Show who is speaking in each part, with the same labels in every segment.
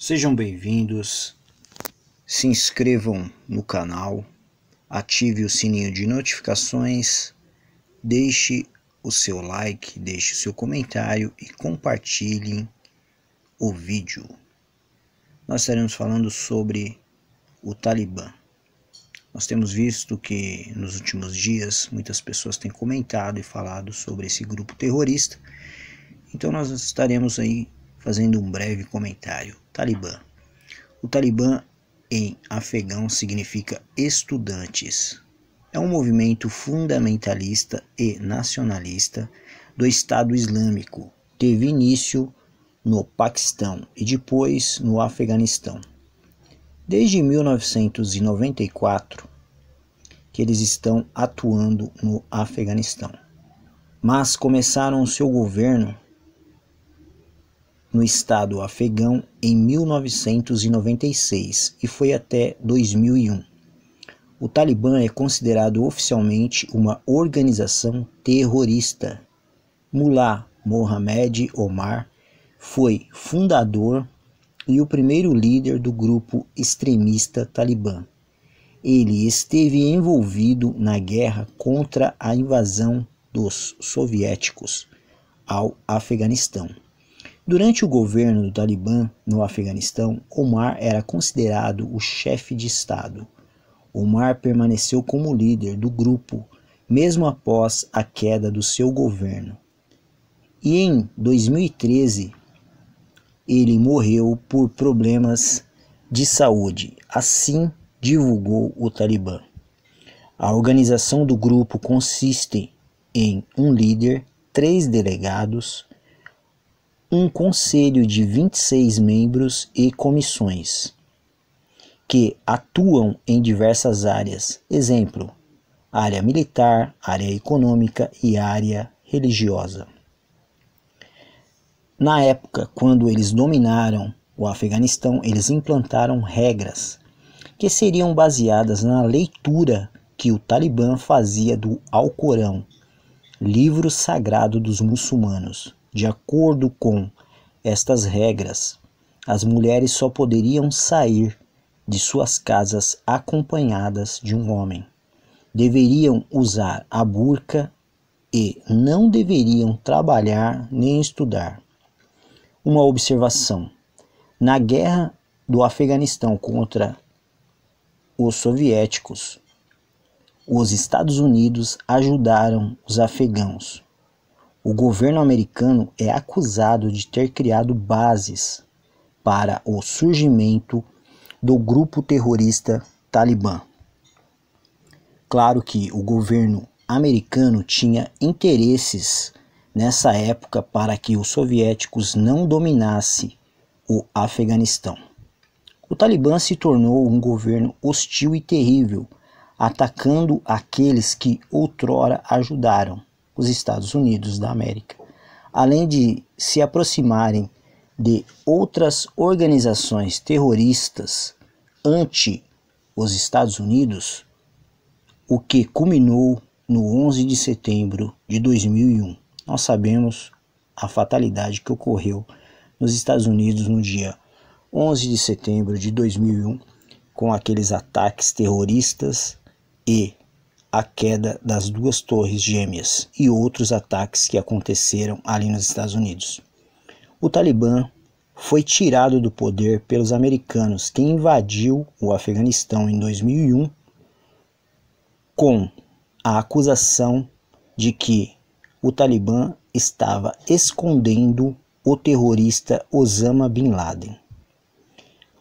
Speaker 1: Sejam bem-vindos, se inscrevam no canal, ative o sininho de notificações, deixe o seu like, deixe o seu comentário e compartilhem o vídeo. Nós estaremos falando sobre o Talibã. Nós temos visto que nos últimos dias muitas pessoas têm comentado e falado sobre esse grupo terrorista, então nós estaremos aí fazendo um breve comentário. Talibã. O Talibã em afegão significa estudantes. É um movimento fundamentalista e nacionalista do Estado Islâmico. Teve início no Paquistão e depois no Afeganistão. Desde 1994 que eles estão atuando no Afeganistão. Mas começaram seu governo no estado afegão em 1996 e foi até 2001. O Talibã é considerado oficialmente uma organização terrorista. Mullah Mohamed Omar foi fundador e o primeiro líder do grupo extremista Talibã. Ele esteve envolvido na guerra contra a invasão dos soviéticos ao Afeganistão. Durante o governo do Talibã no Afeganistão, Omar era considerado o chefe de Estado. Omar permaneceu como líder do grupo, mesmo após a queda do seu governo. E em 2013, ele morreu por problemas de saúde. Assim divulgou o Talibã. A organização do grupo consiste em um líder, três delegados, um conselho de 26 membros e comissões que atuam em diversas áreas, exemplo, área militar, área econômica e área religiosa. Na época, quando eles dominaram o Afeganistão, eles implantaram regras que seriam baseadas na leitura que o Talibã fazia do Alcorão, livro sagrado dos muçulmanos. De acordo com estas regras, as mulheres só poderiam sair de suas casas acompanhadas de um homem. Deveriam usar a burca e não deveriam trabalhar nem estudar. Uma observação: na guerra do Afeganistão contra os soviéticos, os Estados Unidos ajudaram os afegãos o governo americano é acusado de ter criado bases para o surgimento do grupo terrorista Talibã. Claro que o governo americano tinha interesses nessa época para que os soviéticos não dominassem o Afeganistão. O Talibã se tornou um governo hostil e terrível, atacando aqueles que outrora ajudaram os Estados Unidos da América, além de se aproximarem de outras organizações terroristas anti os Estados Unidos, o que culminou no 11 de setembro de 2001. Nós sabemos a fatalidade que ocorreu nos Estados Unidos no dia 11 de setembro de 2001 com aqueles ataques terroristas e a queda das duas torres gêmeas e outros ataques que aconteceram ali nos Estados Unidos. O Talibã foi tirado do poder pelos americanos, que invadiu o Afeganistão em 2001 com a acusação de que o Talibã estava escondendo o terrorista Osama Bin Laden.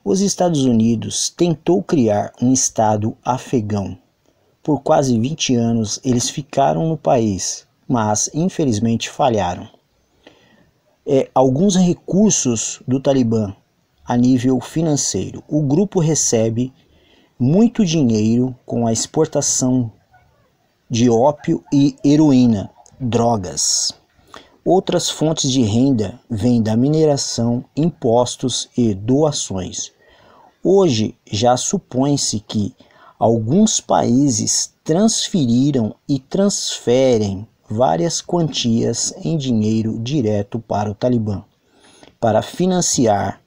Speaker 1: Os Estados Unidos tentou criar um Estado afegão por quase 20 anos eles ficaram no país, mas infelizmente falharam. É, alguns recursos do Talibã a nível financeiro. O grupo recebe muito dinheiro com a exportação de ópio e heroína, drogas. Outras fontes de renda vêm da mineração, impostos e doações. Hoje já supõe-se que Alguns países transferiram e transferem várias quantias em dinheiro direto para o Talibã, para financiar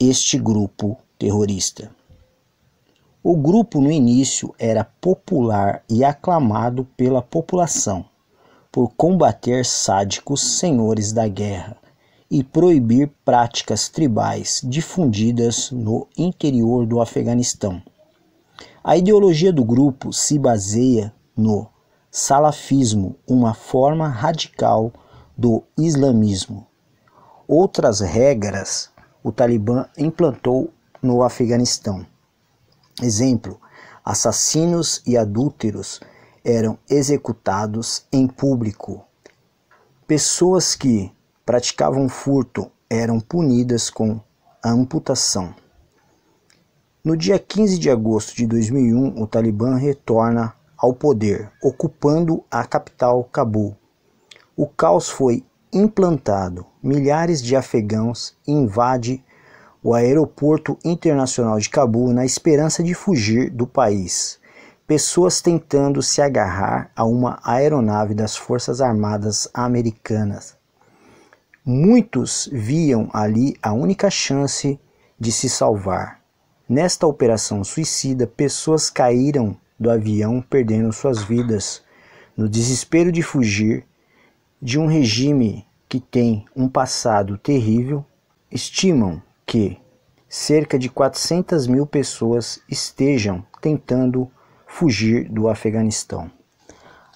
Speaker 1: este grupo terrorista. O grupo no início era popular e aclamado pela população por combater sádicos senhores da guerra e proibir práticas tribais difundidas no interior do Afeganistão a ideologia do grupo se baseia no salafismo, uma forma radical do islamismo. Outras regras o Talibã implantou no Afeganistão. Exemplo: assassinos e adúlteros eram executados em público. Pessoas que praticavam furto eram punidas com amputação. No dia 15 de agosto de 2001, o Talibã retorna ao poder, ocupando a capital Cabul. O caos foi implantado, milhares de afegãos invadem o aeroporto internacional de Cabul na esperança de fugir do país. Pessoas tentando se agarrar a uma aeronave das Forças Armadas Americanas. Muitos viam ali a única chance de se salvar. Nesta operação suicida, pessoas caíram do avião perdendo suas vidas, no desespero de fugir de um regime que tem um passado terrível. Estimam que cerca de 400 mil pessoas estejam tentando fugir do Afeganistão.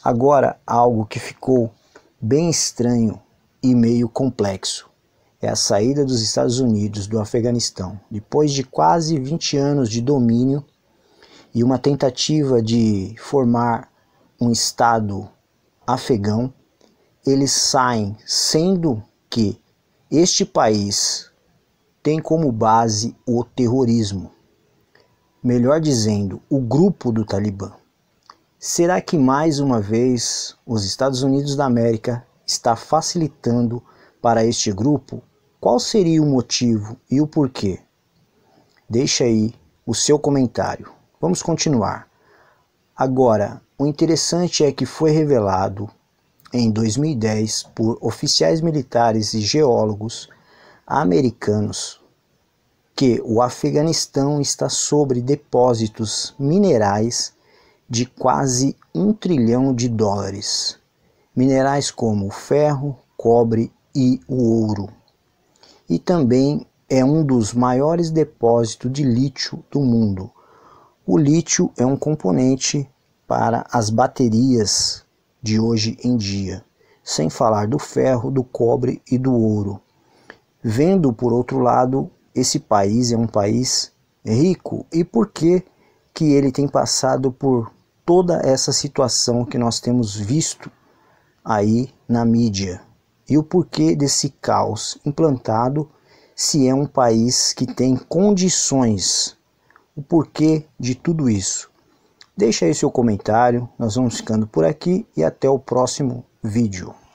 Speaker 1: Agora, algo que ficou bem estranho e meio complexo é a saída dos Estados Unidos do Afeganistão, depois de quase 20 anos de domínio e uma tentativa de formar um Estado afegão, eles saem, sendo que este país tem como base o terrorismo. Melhor dizendo, o grupo do Talibã. Será que mais uma vez os Estados Unidos da América está facilitando para este grupo qual seria o motivo e o porquê? Deixe aí o seu comentário. Vamos continuar. Agora, o interessante é que foi revelado em 2010 por oficiais militares e geólogos americanos que o Afeganistão está sobre depósitos minerais de quase um trilhão de dólares. Minerais como ferro, cobre e o ouro e também é um dos maiores depósitos de lítio do mundo. O lítio é um componente para as baterias de hoje em dia, sem falar do ferro, do cobre e do ouro. Vendo por outro lado, esse país é um país rico e por que que ele tem passado por toda essa situação que nós temos visto aí na mídia? e o porquê desse caos implantado se é um país que tem condições. O porquê de tudo isso. Deixa aí seu comentário, nós vamos ficando por aqui e até o próximo vídeo.